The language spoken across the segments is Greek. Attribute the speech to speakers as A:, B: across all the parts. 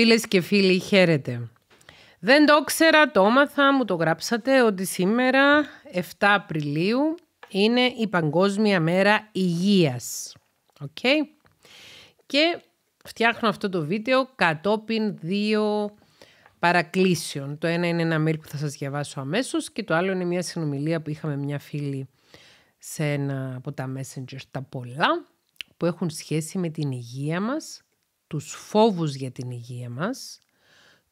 A: Φίλες και φίλοι, χαίρετε. Δεν το ξέρα, το έμαθα, μου το γράψατε ότι σήμερα, 7 Απριλίου, είναι η Παγκόσμια Μέρα Υγείας. Οκ. Okay? Και φτιάχνω αυτό το βίντεο κατόπιν δύο παρακλήσεων. Το ένα είναι ένα mail που θα σας διαβάσω αμέσως και το άλλο είναι μια συνομιλία που είχαμε μια φίλη σε ένα από τα messenger τα πολλά που έχουν σχέση με την υγεία μας τους φόβους για την υγεία μας,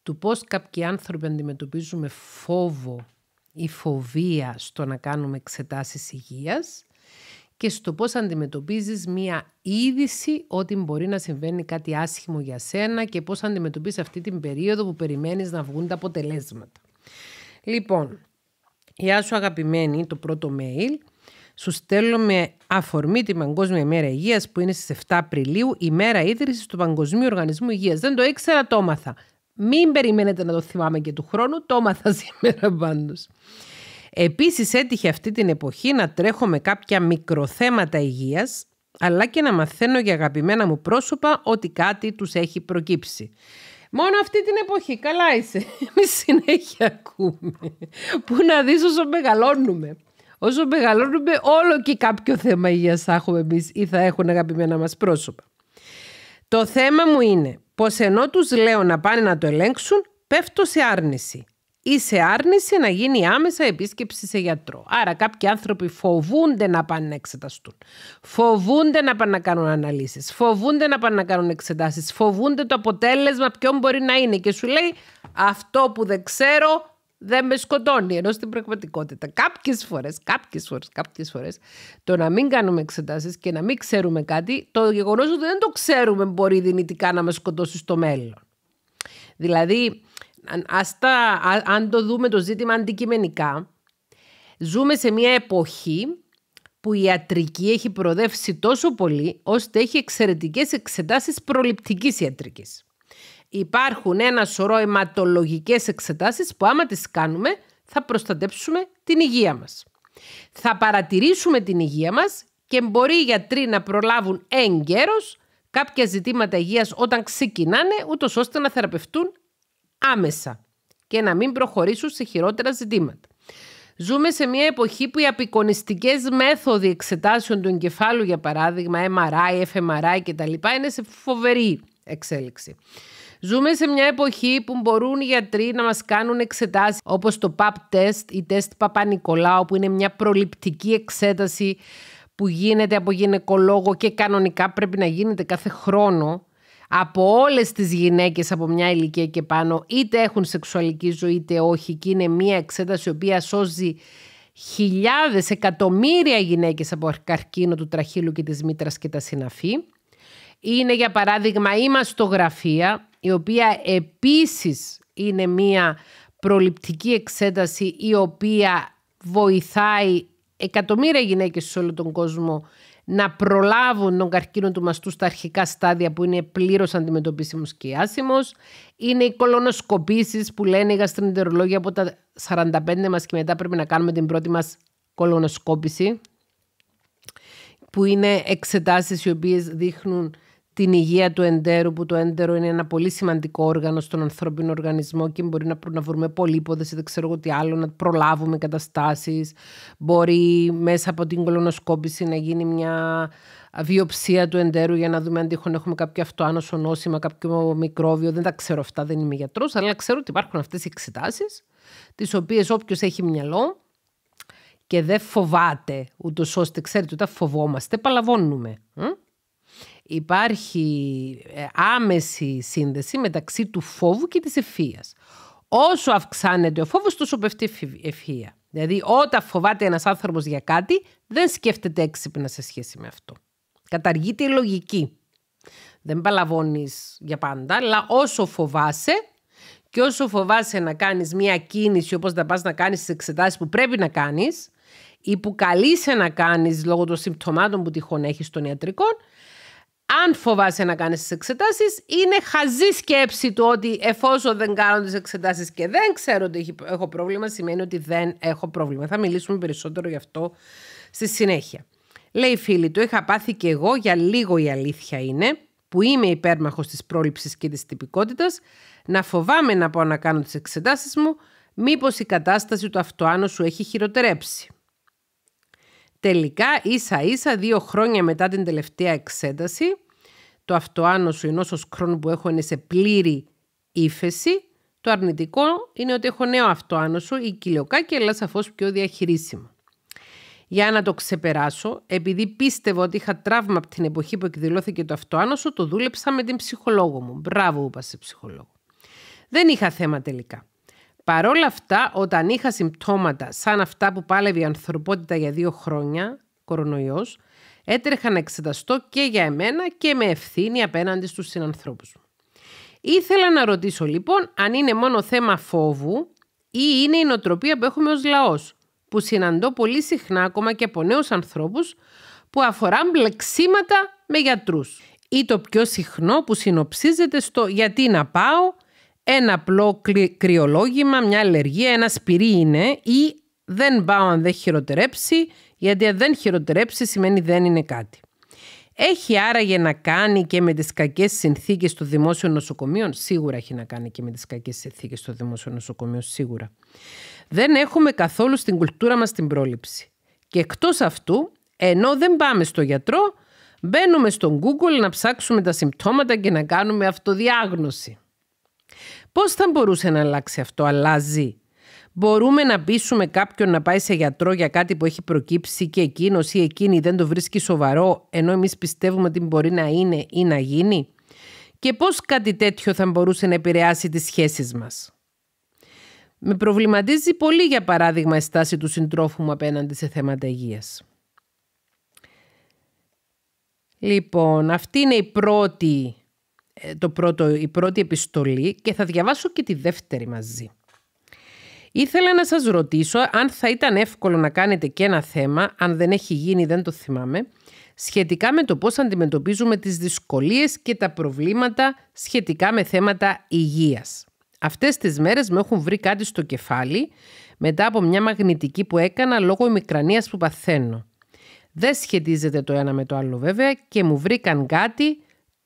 A: του πώς κάποιοι άνθρωποι αντιμετωπίζουμε φόβο ή φοβία στο να κάνουμε εξετάσεις υγείας και στο πώς αντιμετωπίζεις μία είδηση ότι μπορεί να συμβαίνει κάτι άσχημο για σένα και πώς αντιμετωπίζεις αυτή την περίοδο που περιμένεις να βγουν τα αποτελέσματα. Λοιπόν, γεια σου αγαπημένη, το πρώτο mail. Σου στέλνω με αφορμή την Παγκόσμια Μέρα υγείας που είναι στις 7 Απριλίου, η μέρα ίδρυσης του Παγκοσμίου Οργανισμού Υγείας. Δεν το ήξερα, το έμαθα. Μην περιμένετε να το θυμάμαι και του χρόνου, το έμαθα σήμερα πάντως. Επίσης, έτυχε αυτή την εποχή να τρέχω με κάποια μικροθέματα υγείας, αλλά και να μαθαίνω για αγαπημένα μου πρόσωπα ότι κάτι τους έχει προκύψει. Μόνο αυτή την εποχή, καλά είσαι. Εμείς συνέχεια ακούμε. Πού να δεις όσο μεγαλώνουμε. Όσο μεγαλώνουμε, όλο και κάποιο θέμα υγείας θα έχουμε εμείς ή θα έχουν αγαπημένα μας πρόσωπα. Το θέμα μου είναι πως ενώ τους λέω να πάνε να το ελέγξουν, πέφτω σε άρνηση. Ή σε άρνηση να γίνει άμεσα επίσκεψη σε γιατρό. Άρα, κάποιοι άνθρωποι φοβούνται να πάνε να εξεταστούν. Φοβούνται να πάνε να κάνουν αναλύσεις. Φοβούνται να πάνε να κάνουν εξετάσεις. Φοβούνται το αποτέλεσμα, ποιον μπορεί να είναι. Και σου λέει, αυτό που δεν ξέρω, δεν με σκοτώνει. Ενώ στην πραγματικότητα, κάποιες φορές, κάποιες φορές, κάποιες φορές, το να μην κάνουμε εξετάσεις και να μην ξέρουμε κάτι, το γεγονός ότι δεν το ξέρουμε μπορεί δυνητικά να με σκοτώσει στο μέλλον. Δηλαδή, ας αν το δούμε το ζήτημα αντικειμενικά, ζούμε σε μια εποχή που η ιατρική έχει προοδεύσει τόσο πολύ, ώστε έχει εξαιρετικές εξετάσεις προληπτικής ιατρικής. Υπάρχουν ένα σωρό αιματολογικές εξετάσεις που άμα τις κάνουμε θα προστατέψουμε την υγεία μας. Θα παρατηρήσουμε την υγεία μας και μπορεί οι γιατροί να προλάβουν έγκαιρος κάποια ζητήματα υγείας όταν ξεκινάνε ούτως ώστε να θεραπευτούν άμεσα και να μην προχωρήσουν σε χειρότερα ζητήματα. Ζούμε σε μια εποχή που οι απεικονιστικές μέθοδοι εξετάσεων του εγκεφάλου, για παράδειγμα MRI, fMRI κτλ. είναι σε φοβερή εξέλιξη. Ζούμε σε μια εποχή που μπορούν οι γιατροί να μας κάνουν εξετάσεις όπως το PAP test ή τεστ Παπα-Νικολάου που είναι μια προληπτική εξέταση που γίνεται από γυναικολόγο και κανονικά πρέπει να γίνεται κάθε χρόνο από όλες τις γυναίκες από μια ηλικία και πάνω είτε έχουν σεξουαλική ζωή είτε όχι και είναι μια εξέταση η οποία σώζει χιλιάδες, εκατομμύρια γυναίκες από καρκίνο του τραχύλου και της μήτρας και τα συναφή. Είναι για παράδειγμα η μαστογραφία η οποία επίσης είναι μία προληπτική εξέταση η οποία βοηθάει εκατομμύρια γυναίκες σε όλο τον κόσμο να προλάβουν τον καρκίνο του μαστού στα αρχικά στάδια που είναι πλήρως αντιμετωπίσιμος και άσημος. Είναι οι κολονοσκοπήσεις που λένε οι γαστριντερολόγοι από τα 45 μας και μετά πρέπει να κάνουμε την πρώτη μας κολονοσκόπηση που είναι εξετάσεις οι οποίες δείχνουν την υγεία του εντέρου, που το έντερο είναι ένα πολύ σημαντικό όργανο στον ανθρώπινο οργανισμό και μπορεί να, να βρούμε πολύποδε ή δεν ξέρω εγώ τι άλλο, να προλάβουμε καταστάσεις. Μπορεί μέσα από την κολονοσκόπηση να γίνει μια βιοψία του εντέρου για να δούμε αν τυχόν έχουμε κάποιο αυτοάνωσο νόσημα, κάποιο μικρόβιο. Δεν τα ξέρω αυτά, δεν είμαι γιατρός, αλλά ξέρω ότι υπάρχουν αυτές οι εξετάσεις, τις οποίες όποιος έχει μυαλό και δεν φοβάται, ούτως ώστε ξέρετε, όταν φοβόμαστε, παλαβώνουμε υπάρχει ε, άμεση σύνδεση μεταξύ του φόβου και της ευφύειας. Όσο αυξάνεται ο φόβος, τόσο πέφτει η ευφύεια. Δηλαδή, όταν φοβάται ένας άνθρωπος για κάτι, δεν σκέφτεται έξυπνα σε σχέση με αυτό. Καταργείται η λογική. Δεν παλαβώνεις για πάντα, αλλά όσο φοβάσαι και όσο φοβάσαι να κάνεις μια κίνηση όπως να πας να κάνεις τις εξετάσεις που πρέπει να κάνεις ή που καλείσαι να κάνεις λόγω των συμπτωμάτων που τυχόν έχεις των ιατρικών, αν φοβάσαι να κάνεις τις εξετάσεις, είναι χαζή σκέψη του ότι εφόσον δεν κάνω τις εξετάσεις και δεν ξέρω ότι έχω πρόβλημα, σημαίνει ότι δεν έχω πρόβλημα. Θα μιλήσουμε περισσότερο γι' αυτό στη συνέχεια. Λέει η φίλη του, είχα πάθει και εγώ, για λίγο η αλήθεια είναι, που είμαι υπέρμαχος της πρόληψης και της τυπικότητας, να φοβάμαι να πω να κάνω τις εξετάσεις μου, μήπως η κατάσταση του σου έχει χειροτερέψει. Τελικά, ίσα ίσα, δύο χρόνια μετά την τελευταία εξέταση, το αυτοάνωσο ενός χρόνου που έχω είναι σε πλήρη ύφεση. Το αρνητικό είναι ότι έχω νέο αυτοάνοσο, η και αλλά σαφώς πιο διαχειρίσιμο. Για να το ξεπεράσω, επειδή πίστευα ότι είχα τραύμα από την εποχή που εκδηλώθηκε το αυτοάνοσο, το δούλεψα με την ψυχολόγο μου. Μπράβο, είπα σε ψυχολόγο. Δεν είχα θέμα τελικά. Παρόλα αυτά, όταν είχα συμπτώματα σαν αυτά που πάλευε η ανθρωπότητα για δύο χρόνια, κορονοϊός, έτρεχα να εξεταστώ και για εμένα και με ευθύνη απέναντι στους συνανθρώπους μου. Ήθελα να ρωτήσω λοιπόν αν είναι μόνο θέμα φόβου ή είναι η νοτροπία που έχουμε ως λαός, που συναντώ πολύ συχνά ακόμα και από νέους ανθρώπους που αφορά μπλεξίματα με γιατρούς ή το πιο συχνό που συνοψίζεται στο «γιατί να πάω» ένα απλό κρυολόγημα, μια αλλεργία, ένα σπυρί είναι ή δεν πάω αν δεν χειροτερέψει, γιατί αν δεν χειροτερέψει σημαίνει δεν είναι κάτι. Έχει άραγε να κάνει και με τις κακές συνθήκες του δημόσιων νοσοκομείων. Σίγουρα έχει να κάνει και με τις κακές συνθήκες του δημόσιου νοσοκομείου. σίγουρα. Δεν έχουμε καθόλου στην κουλτούρα μας την πρόληψη. Και εκτός αυτού, ενώ δεν πάμε στο γιατρό, μπαίνουμε στο Google να ψάξουμε τα συμπτώματα και να κάνουμε αυτοδιάγνωση. Πώς θα μπορούσε να αλλάξει αυτό, αλλάζει. Μπορούμε να πείσουμε κάποιον να πάει σε γιατρό για κάτι που έχει προκύψει και εκείνος ή εκείνη δεν το βρίσκει σοβαρό, ενώ εμείς πιστεύουμε ότι μπορεί να είναι ή να γίνει. Και πώς κάτι τέτοιο θα μπορούσε να επηρεάσει τις σχέσεις μας. Με προβληματίζει πολύ, για παράδειγμα, η στάση του συντρόφου μου απέναντι σε θέματα υγείας. Λοιπόν, αυτή είναι η πρώτη ε, το πρώτο, η πρώτη επιστολή και θα διαβάσω και τη δεύτερη μαζί. Ήθελα να σας ρωτήσω αν θα ήταν εύκολο να κάνετε και ένα θέμα, αν δεν έχει γίνει δεν το θυμάμαι, σχετικά με το πώς αντιμετωπίζουμε τις δυσκολίες και τα προβλήματα σχετικά με θέματα υγείας. Αυτές τις μέρες με έχουν βρει κάτι στο κεφάλι μετά από μια μαγνητική που έκανα λόγω ημικρανίας που παθαίνω. Δεν σχετίζεται το ένα με το άλλο βέβαια και μου βρήκαν κάτι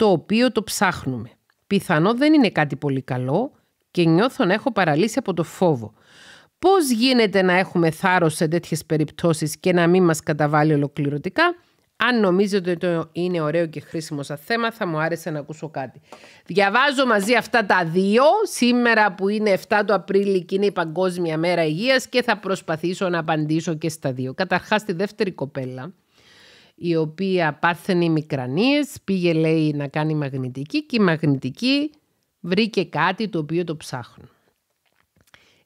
A: το οποίο το ψάχνουμε. Πιθανό δεν είναι κάτι πολύ καλό και νιώθω να έχω παραλύσει από το φόβο. Πώς γίνεται να έχουμε θάρρος σε τέτοιες περιπτώσεις και να μην μας καταβάλει ολοκληρωτικά. Αν νομίζετε ότι είναι ωραίο και χρήσιμο σαν θέμα, θα μου άρεσε να ακούσω κάτι. Διαβάζω μαζί αυτά τα δύο σήμερα που είναι 7 του Απρίλη και είναι η Παγκόσμια Μέρα Υγείας και θα προσπαθήσω να απαντήσω και στα δύο. Καταρχάς, τη δεύτερη κοπέλα η οποία πάθαινε μικρανίες, πήγε λέει να κάνει μαγνητική και η μαγνητική βρήκε κάτι το οποίο το ψάχνουν.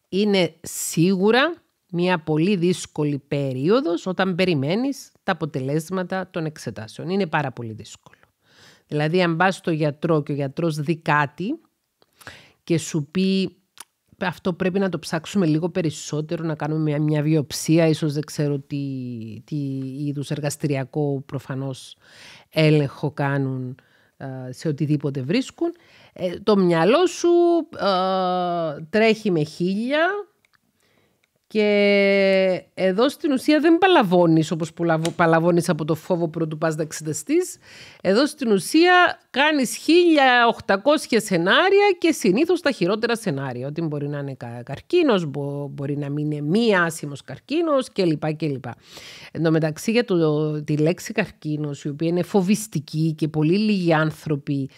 A: Είναι σίγουρα μια πολύ δύσκολη περίοδος όταν περιμένεις τα αποτελέσματα των εξετάσεων. Είναι πάρα πολύ δύσκολο. Δηλαδή αν πας στο γιατρό και ο γιατρός δει κάτι και σου πει αυτό πρέπει να το ψάξουμε λίγο περισσότερο, να κάνουμε μια, μια βιοψία, ίσως δεν ξέρω τι, τι είδους εργαστηριακό προφανώς έλεγχο κάνουν ε, σε οτιδήποτε βρίσκουν. Ε, το μυαλό σου ε, τρέχει με χίλια, και εδώ στην ουσία δεν παλαβώνεις όπως παλαβώνεις από το φόβο πρωτού πας ταξιδεστής. Εδώ στην ουσία κάνεις 1800 σενάρια και συνήθως τα χειρότερα σενάρια. Ότι μπορεί να είναι καρκίνος, μπορεί να μην είναι μη άσημος καρκίνος κλπ. κλπ. Εν τω μεταξύ για το, τη λέξη καρκίνος η οποία είναι φοβιστική και πολύ λίγοι άνθρωποι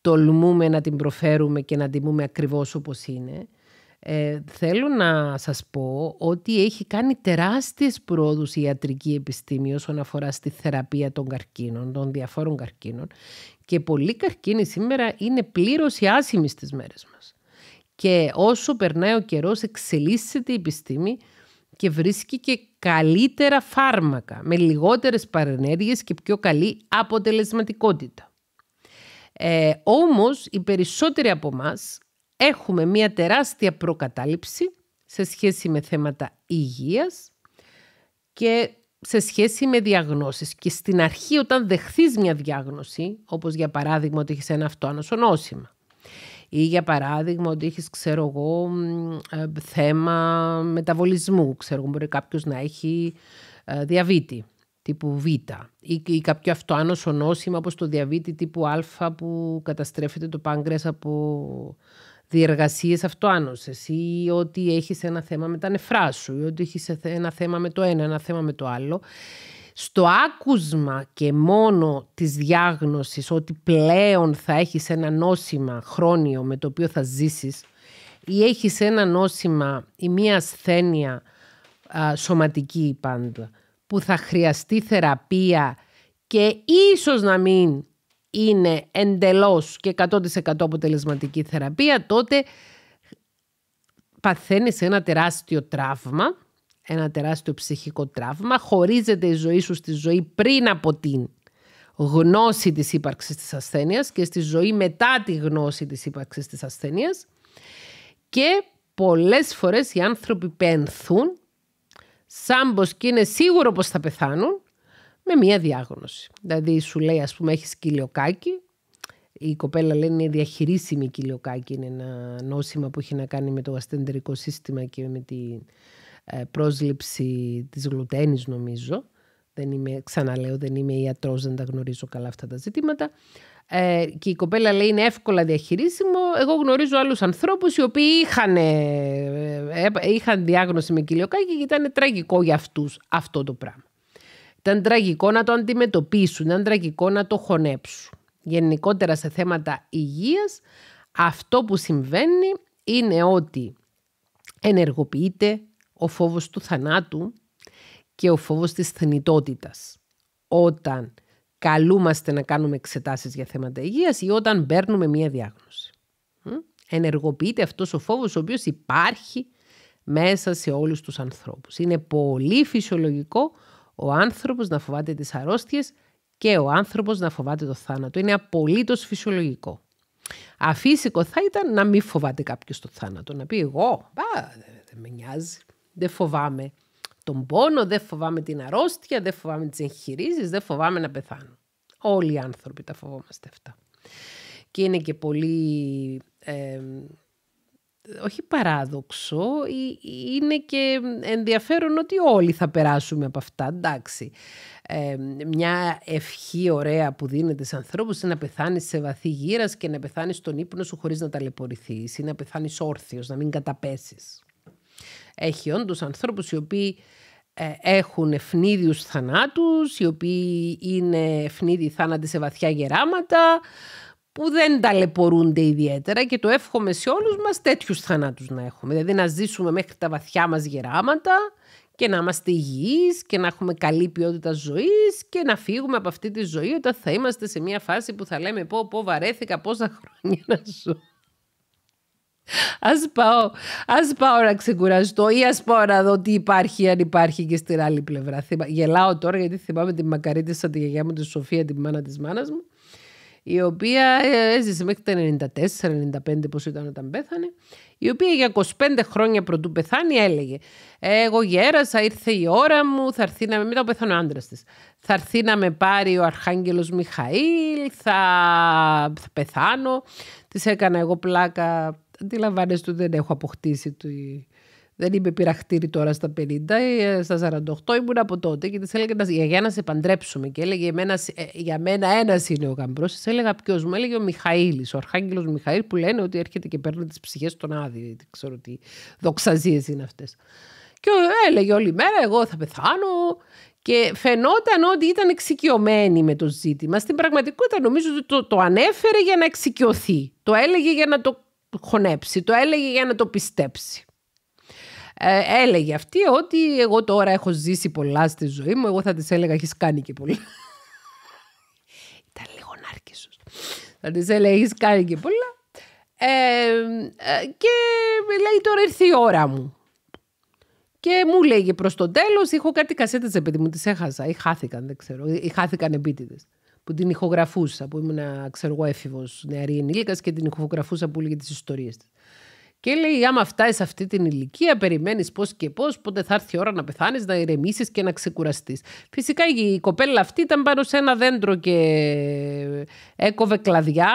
A: τολμούμε να την προφέρουμε και να τιμούμε ακριβώς όπως είναι ε, θέλω να σας πω ότι έχει κάνει τεράστιες πρόοδους η ιατρική επιστήμη όσον αφορά στη θεραπεία των καρκίνων, των διαφόρων καρκίνων και πολλοί καρκίνοι σήμερα είναι πλήρως οι άσημοι στις μέρες μας. Και όσο περνάει ο καιρός εξελίσσεται η επιστήμη και βρίσκει και καλύτερα φάρμακα με λιγότερες παρενέργειες και πιο καλή αποτελεσματικότητα. Ε, όμως οι περισσότεροι από μας έχουμε μια τεράστια προκατάληψη σε σχέση με θέματα υγείας και σε σχέση με διαγνώσεις. Και στην αρχή όταν δεχθείς μια διάγνωση, όπως για παράδειγμα ότι έχεις ένα νόσημα ή για παράδειγμα ότι έχεις, ξέρω εγώ, ε, θέμα μεταβολισμού, ξέρω εγώ, μπορεί κάποιος να έχει ε, διαβήτη τύπου Β ή, κάποιο αυτοάνωσο νόσημα όπως το διαβήτη τύπου Α που καταστρέφεται το πάνγκρες από διεργασίες αυτοάνωσες ή ότι έχεις ένα θέμα με τα νεφρά σου ή ότι έχεις ένα θέμα με το ένα, ένα θέμα με το άλλο. Στο άκουσμα και μόνο της διάγνωσης ότι πλέον θα έχεις ένα νόσημα χρόνιο με το οποίο θα ζήσεις ή έχεις ένα νόσημα ή μία ασθένεια σωματική πάντα που θα χρειαστεί θεραπεία και ίσως να μην είναι εντελώς και 100% αποτελεσματική θεραπεία, τότε παθαίνεις ένα τεράστιο τραύμα, ένα τεράστιο ψυχικό τραύμα, χωρίζεται η ζωή σου στη ζωή πριν από την γνώση της ύπαρξης της ασθένειας και στη ζωή μετά τη γνώση της ύπαρξης της ασθένειας και πολλές φορές οι άνθρωποι πένθουν σαν πως και είναι σίγουρο πως θα πεθάνουν με μία διάγνωση. Δηλαδή σου λέει ας πούμε έχεις κοιλιοκάκι, η κοπέλα λέει είναι διαχειρίσιμη κοιλιοκάκι, είναι ένα νόσημα που έχει να κάνει με το ασθεντερικό σύστημα και με την ε, πρόσληψη της γλουτένης νομίζω. Δεν είμαι, ξαναλέω, δεν είμαι ιατρός, δεν τα γνωρίζω καλά αυτά τα ζητήματα. Ε, και η κοπέλα λέει είναι εύκολα διαχειρίσιμο. Εγώ γνωρίζω άλλους ανθρώπους οι οποίοι είχαν, ε, ε, είχαν διάγνωση με κοιλιοκάκι και ήταν τραγικό για αυτούς αυτό το πράγμα. Ήταν τραγικό να το αντιμετωπίσουν, ήταν τραγικό να το χωνέψουν. Γενικότερα σε θέματα υγείας, αυτό που συμβαίνει είναι ότι ενεργοποιείται ο φόβος του θανάτου και ο φόβος της θνητότητας. Όταν καλούμαστε να κάνουμε εξετάσεις για θέματα υγείας ή όταν παίρνουμε μία διάγνωση. Ενεργοποιείται αυτός ο φόβος ο οποίος υπάρχει μέσα σε όλους τους ανθρώπους. Είναι πολύ φυσιολογικό ο άνθρωπος να φοβάται τις αρρώστιες και ο άνθρωπος να φοβάται το θάνατο. Είναι απολύτως φυσιολογικό. Αφύσικο θα ήταν να μην φοβάται κάποιος το θάνατο. Να πει εγώ, πα, δεν με νοιάζει, δεν φοβάμαι τον πόνο, δεν φοβάμαι την αρρώστια, δεν φοβάμαι τις εγχειρήσεις, δεν φοβάμαι να πεθάνω. Όλοι οι άνθρωποι τα φοβόμαστε αυτά. Και είναι και πολύ όχι παράδοξο, είναι και ενδιαφέρον ότι όλοι θα περάσουμε από αυτά, εντάξει. Ε, μια ευχή ωραία που δίνεται σε ανθρώπους είναι να πεθάνεις σε βαθύ γύρας και να πεθάνεις στον ύπνο σου χωρίς να ταλαιπωρηθείς ή να πεθάνεις όρθιος, να μην καταπέσεις. Έχει όντως ανθρώπους οι οποίοι ε, έχουν ευνίδιους θανάτους, οι οποίοι είναι ευνίδιοι θάνατοι σε βαθιά γεράματα, που δεν ταλαιπωρούνται ιδιαίτερα και το εύχομαι σε όλους μας τέτοιους θανάτους να έχουμε. Δηλαδή να ζήσουμε μέχρι τα βαθιά μας γεράματα και να είμαστε υγιείς και να έχουμε καλή ποιότητα ζωής και να φύγουμε από αυτή τη ζωή όταν θα είμαστε σε μια φάση που θα λέμε πω πω βαρέθηκα πόσα χρόνια να ζω. Ας πάω, ας πάω να ξεκουραστώ ή ας πάω να δω τι υπάρχει αν υπάρχει και στην άλλη πλευρά. Γελάω τώρα γιατί θυμάμαι τη μακαρίτη σαν τη γιαγιά μου, τη Σοφία, τη μάνα της μάνας μου η οποία ε, έζησε μέχρι το 94-95 πως ήταν όταν πέθανε, η οποία για 25 χρόνια πρωτού πεθάνει έλεγε «Εγώ γέρασα, ήρθε η ώρα μου, θα έρθει να με...» Μετά πέθανε ο άντρας της. «Θα έρθει να με πάρει ο Αρχάγγελος Μιχαήλ, θα, πεθάνω». Της έκανα εγώ πλάκα, αντιλαμβάνεστε ότι δεν έχω αποκτήσει τη δεν είμαι πειραχτήρη τώρα στα 50, ε, στα 48 ήμουν από τότε και της έλεγε για να σε παντρέψουμε. Και έλεγε για μένα ε, ένας είναι ο γαμπρός. Της έλεγα ποιος μου, έλεγε ο Μιχαήλ, ο Αρχάγγελος Μιχαήλ που λένε ότι έρχεται και παίρνει τις ψυχές των άδειων. Δεν ξέρω τι δοξαζίες είναι αυτές. Και έλεγε όλη μέρα, εγώ θα πεθάνω. Και φαινόταν ότι ήταν εξοικειωμένη με το ζήτημα. Στην πραγματικότητα νομίζω ότι το, το ανέφερε για να εξοικειωθεί. Το έλεγε για να το χωνέψει, το έλεγε για να το πιστέψει. Ε, έλεγε αυτή ότι εγώ τώρα έχω ζήσει πολλά στη ζωή μου, εγώ θα της έλεγα έχεις κάνει και πολλά. Ήταν λίγο νάρκισος. Θα της έλεγα έχεις κάνει και πολλά. Ε, ε, και λέει τώρα ήρθε η ώρα μου. Και μου λέγε προς το τέλος: Είχα κάτι κασέτες, παιδί μου, τις έχασα. Ή χάθηκαν, δεν ξέρω. Ή χάθηκαν επίτηδες. Που την ηχογραφούσα, που ήμουν, ξέρω εγώ, έφηβος νεαρή ενήλικας και την ηχογραφούσα που έλεγε τις ιστορίες της. Και λέει, άμα φτάσει αυτή την ηλικία, περιμένεις πώς και πώς, πότε θα έρθει η ώρα να πεθάνεις, να ηρεμήσεις και να ξεκουραστείς. Φυσικά η κοπέλα αυτή ήταν πάνω σε ένα δέντρο και έκοβε κλαδιά.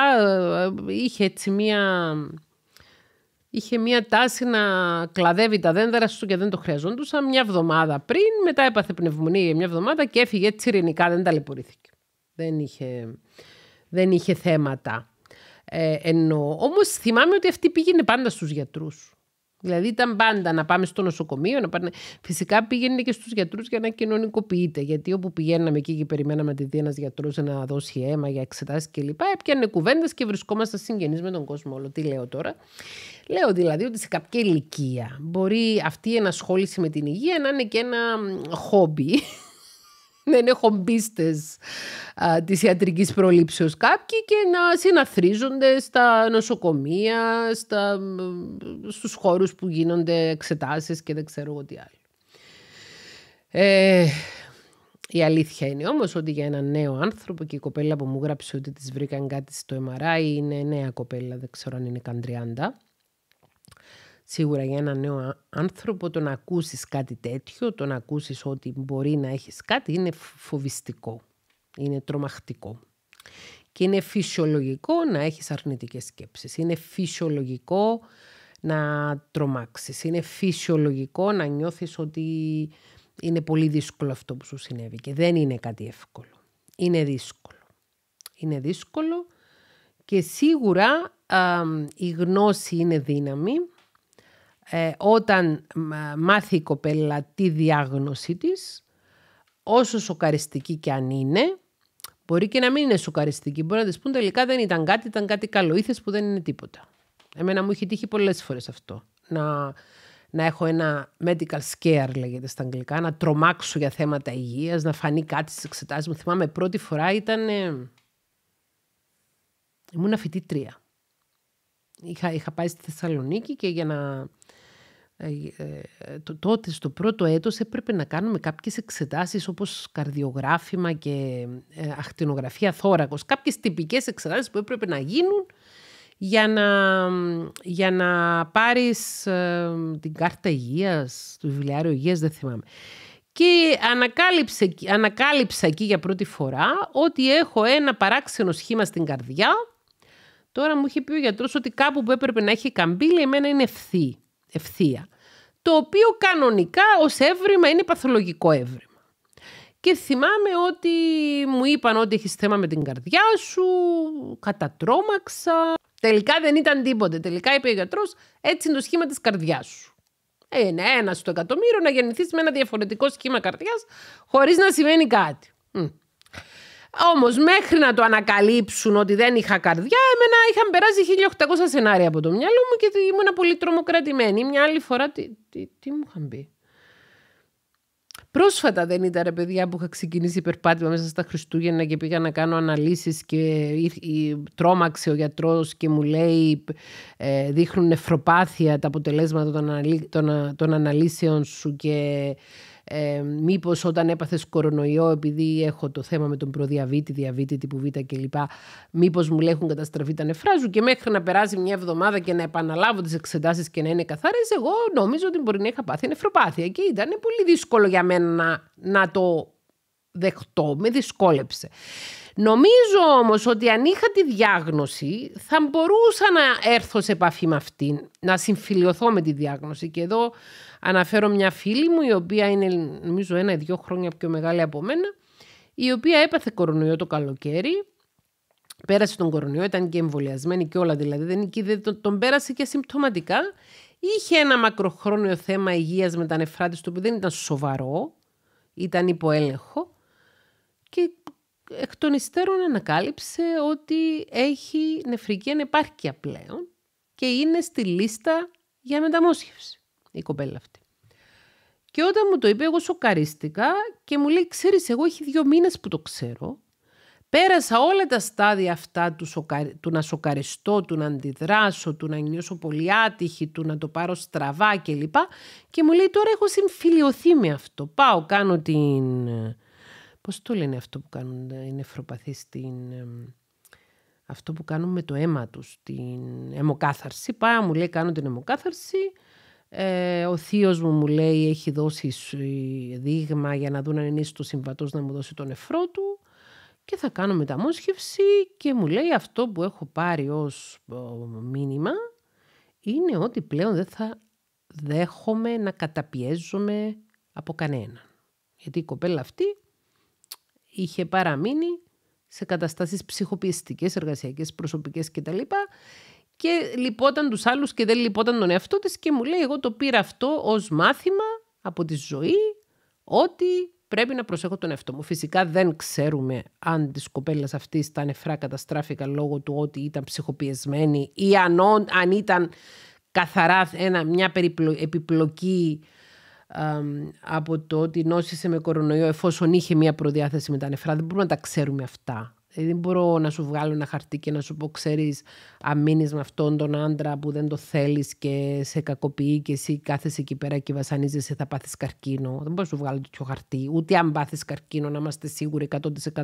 A: Είχε έτσι μία. Είχε μία τάση να κλαδεύει τα δέντρα σου και δεν το χρειαζόντουσαν μια εβδομάδα πριν. Μετά έπαθε πνευμονή για μια εβδομάδα και έφυγε έτσι ειρηνικά, δεν ταλαιπωρήθηκε. Δεν δεν είχε θέματα ε, εννοώ. Όμως θυμάμαι ότι αυτή πήγαινε πάντα στους γιατρούς. Δηλαδή ήταν πάντα να πάμε στο νοσοκομείο. Να πάνε... Φυσικά πήγαινε και στους γιατρούς για να κοινωνικοποιείται. Γιατί όπου πηγαίναμε εκεί και περιμέναμε τη δει ένας γιατρός να δώσει αίμα για εξετάσεις κλπ. Έπιανε κουβέντες και βρισκόμαστε συγγενείς με τον κόσμο όλο. Τι λέω τώρα. Λέω δηλαδή ότι σε κάποια ηλικία μπορεί αυτή η ενασχόληση με την υγεία να είναι και ένα χόμπι. δεν έχω μπίστες της ιατρικής προλήψεως κάποιοι και να συναθρίζονται στα νοσοκομεία, στα, στους χώρους που γίνονται εξετάσεις και δεν ξέρω εγώ τι άλλο. Ε, η αλήθεια είναι όμως ότι για έναν νέο άνθρωπο και η κοπέλα που μου γράψει ότι της βρήκαν κάτι στο MRI είναι νέα κοπέλα, δεν ξέρω αν είναι καν 30. Σίγουρα για έναν νέο άνθρωπο το να ακούσεις κάτι τέτοιο, το να ακούσεις ότι μπορεί να έχεις κάτι είναι φοβιστικό, είναι τρομακτικό. Και είναι φυσιολογικό να έχεις αρνητικές σκέψεις, είναι φυσιολογικό να τρομάξεις, είναι φυσιολογικό να νιώθεις ότι είναι πολύ δύσκολο αυτό που σου συνέβη και δεν είναι κάτι εύκολο. Είναι δύσκολο. Είναι δύσκολο και σίγουρα η γνώση είναι δύναμη ε, όταν ε, μάθει η κοπέλα τη διάγνωσή της, όσο σοκαριστική και αν είναι, μπορεί και να μην είναι σοκαριστική. Μπορεί να της πούν τελικά δεν ήταν κάτι, ήταν κάτι καλό. Ήθες που δεν είναι τίποτα. Εμένα μου έχει τύχει πολλές φορές αυτό. Να, να έχω ένα medical scare, λέγεται στα αγγλικά, να τρομάξω για θέματα υγείας, να φανεί κάτι στις εξετάσεις μου. Θυμάμαι πρώτη φορά ήταν. Ε, ήμουν φοιτήτρια. Είχα, είχα πάει στη Θεσσαλονίκη και για να ε, ε, τότε στο πρώτο έτος έπρεπε να κάνουμε κάποιες εξετάσεις όπως καρδιογράφημα και ε, αχτινογραφία θώρακος. Κάποιες τυπικές εξετάσεις που έπρεπε να γίνουν για να, για να πάρεις την κάρτα υγείας, το βιβλιάριο υγείας, δεν θυμάμαι. Και ανακάλυψε, ανακάλυψα εκεί για πρώτη φορά ότι έχω ένα παράξενο σχήμα στην καρδιά. Τώρα μου είχε πει ο γιατρός ότι κάπου που έπρεπε να έχει καμπύλη εμένα είναι ευθύ ευθεία, το οποίο κανονικά ως έβριμα είναι παθολογικό έβριμα. Και θυμάμαι ότι μου είπαν ότι έχεις θέμα με την καρδιά σου, κατατρόμαξα. Τελικά δεν ήταν τίποτε. Τελικά είπε ο γιατρός, έτσι είναι το σχήμα της καρδιάς σου. Είναι ένα στο εκατομμύριο να γεννηθείς με ένα διαφορετικό σχήμα καρδιάς, χωρίς να σημαίνει κάτι. Όμως, μέχρι να το ανακαλύψουν ότι δεν είχα καρδιά, εμένα είχαν περάσει 1800 σενάρια από το μυαλό μου και ήμουν πολύ τρομοκρατημένη. Μια άλλη φορά, τι, τι, μου είχαν πει. Πρόσφατα δεν ήταν ρε παιδιά που είχα ξεκινήσει υπερπάτημα μέσα στα Χριστούγεννα και πήγα να κάνω αναλύσεις και τρόμαξε ο γιατρός και μου λέει ε, δείχνουν νεφροπάθεια τα αποτελέσματα των, αναλύσεων σου και ε, μήπως όταν έπαθες κορονοϊό επειδή έχω το θέμα με τον προδιαβήτη, διαβήτη τύπου Β κλπ. Μήπως μου έχουν καταστραφεί τα νεφρά και μέχρι να περάσει μια εβδομάδα και να επαναλάβω τις εξετάσεις και να είναι καθαρές, εγώ νομίζω ότι μπορεί να είχα πάθει νεφροπάθεια και ήταν πολύ δύσκολο για μένα να, το δεχτώ, με δυσκόλεψε. Νομίζω όμως ότι αν είχα τη διάγνωση θα μπορούσα να έρθω σε επαφή με αυτήν, να συμφιλειωθώ με τη διάγνωση και εδώ Αναφέρω μια φίλη μου, η οποία είναι νομίζω ένα ή δύο χρόνια πιο μεγάλη από μένα, η οποία έπαθε κορονοϊό το καλοκαίρι. Πέρασε τον κορονοϊό, ήταν και εμβολιασμένη και όλα δηλαδή. Δεν, και τον, τον πέρασε και συμπτωματικά. Είχε ένα μακροχρόνιο θέμα υγείας με τα της του οποίο δεν ήταν σοβαρό, ήταν υποέλεγχο. Και εκ των υστέρων ανακάλυψε ότι έχει νεφρική ανεπάρκεια πλέον και είναι στη λίστα για μεταμόσχευση η κοπέλα αυτή. Και όταν μου το είπε, εγώ σοκαρίστηκα και μου λέει, ξέρεις, εγώ έχει δύο μήνες που το ξέρω. Πέρασα όλα τα στάδια αυτά του, του να σοκαριστώ, του να αντιδράσω, του να νιώσω πολύ άτυχη, του να το πάρω στραβά κλπ. Και μου λέει τώρα έχω συμφιλειωθεί με αυτό. Πάω, κάνω την... Πώς το λένε αυτό που κάνουν οι νεφροπαθείς στην... Αυτό που κάνουν με το αίμα τους, την αιμοκάθαρση. Πάω, μου λέει κάνω την αιμοκάθαρση ε, ο θείος μου μου λέει έχει δώσει ε, δείγμα για να δουν αν είναι στο συμβατός να μου δώσει τον εφρό του και θα κάνω μεταμόσχευση και μου λέει αυτό που έχω πάρει ως μήνυμα είναι ότι πλέον δεν θα δέχομαι να καταπιέζομαι από κανέναν. Γιατί η κοπέλα αυτή είχε παραμείνει σε καταστάσεις ψυχοποιηστικές, εργασιακές, προσωπικές κτλ και λυπόταν τους άλλους και δεν λυπόταν τον εαυτό της και μου λέει εγώ το πήρα αυτό ως μάθημα από τη ζωή ότι πρέπει να προσέχω τον εαυτό μου. Φυσικά δεν ξέρουμε αν της κοπέλας αυτής τα νεφρά καταστράφηκαν λόγω του ότι ήταν ψυχοπιεσμένη ή αν, ήταν καθαρά ένα, μια περιπλο, επιπλοκή από το ότι νόσησε με κορονοϊό εφόσον είχε μια προδιάθεση με τα νεφρά. Δεν μπορούμε να τα ξέρουμε αυτά. Δηλαδή, δεν μπορώ να σου βγάλω ένα χαρτί και να σου πω ξέρεις αν με αυτόν τον άντρα που δεν το θέλεις και σε κακοποιεί και εσύ κάθεσαι εκεί πέρα και βασανίζεσαι θα πάθεις καρκίνο. Δεν μπορώ να σου βγάλω τέτοιο χαρτί. Ούτε αν πάθεις καρκίνο να είμαστε σίγουροι 100%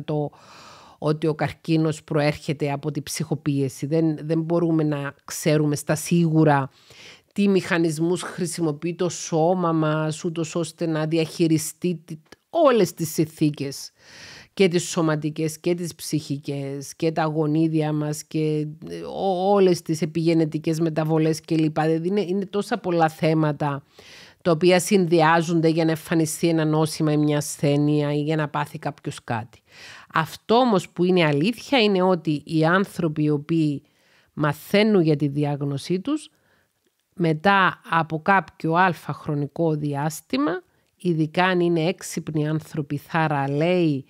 A: ότι ο καρκίνος προέρχεται από την ψυχοποίηση. Δεν, δεν μπορούμε να ξέρουμε στα σίγουρα τι μηχανισμούς χρησιμοποιεί το σώμα μας ούτως ώστε να διαχειριστεί όλες τις συνθήκες και τις σωματικές και τις ψυχικές και τα γονίδια μας και ε, όλες τις επιγενετικές μεταβολές κλπ. Είναι, είναι τόσα πολλά θέματα τα οποία συνδυάζονται για να εμφανιστεί ένα νόσημα ή μια ασθένεια ή για να πάθει κάποιος κάτι. Αυτό όμως που είναι αλήθεια είναι ότι οι άνθρωποι οι οποίοι μαθαίνουν για τη διάγνωσή τους μετά από κάποιο αλφα χρονικό διάστημα, ειδικά αν είναι έξυπνοι άνθρωποι, θαραλέοι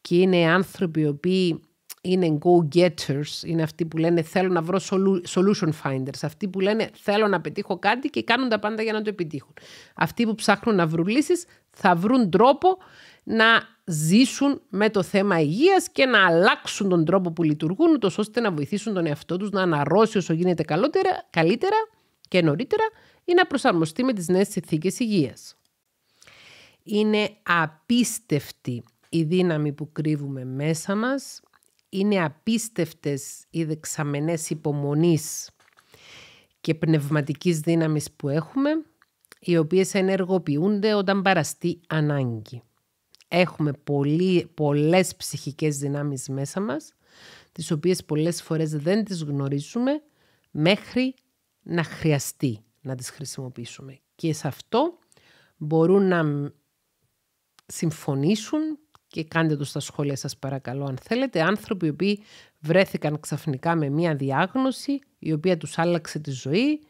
A: και είναι άνθρωποι οι οποίοι είναι go-getters, είναι αυτοί που λένε θέλω να βρω solution finders, αυτοί που λένε θέλω να πετύχω κάτι και κάνουν τα πάντα για να το επιτύχουν. Αυτοί που ψάχνουν να βρουν λύσεις θα βρουν τρόπο να ζήσουν με το θέμα υγείας και να αλλάξουν τον τρόπο που λειτουργούν, ούτως ώστε να βοηθήσουν τον εαυτό τους να αναρρώσει όσο γίνεται καλύτερα και νωρίτερα ή να προσαρμοστεί με τις νέες συνθήκες υγείας. Είναι απίστευτη η δύναμη που κρύβουμε μέσα μας, είναι απίστευτες οι δεξαμενές υπομονής και πνευματικής δύναμης που έχουμε, οι οποίες ενεργοποιούνται όταν παραστεί ανάγκη. Έχουμε πολύ, πολλές ψυχικές δυνάμεις μέσα μας, τις οποίες πολλές φορές δεν τις γνωρίζουμε μέχρι να χρειαστεί να τις χρησιμοποιήσουμε. Και σε αυτό μπορούν να συμφωνήσουν και κάντε το στα σχόλια σας παρακαλώ αν θέλετε, άνθρωποι οι οποίοι βρέθηκαν ξαφνικά με μία διάγνωση η οποία τους άλλαξε τη ζωή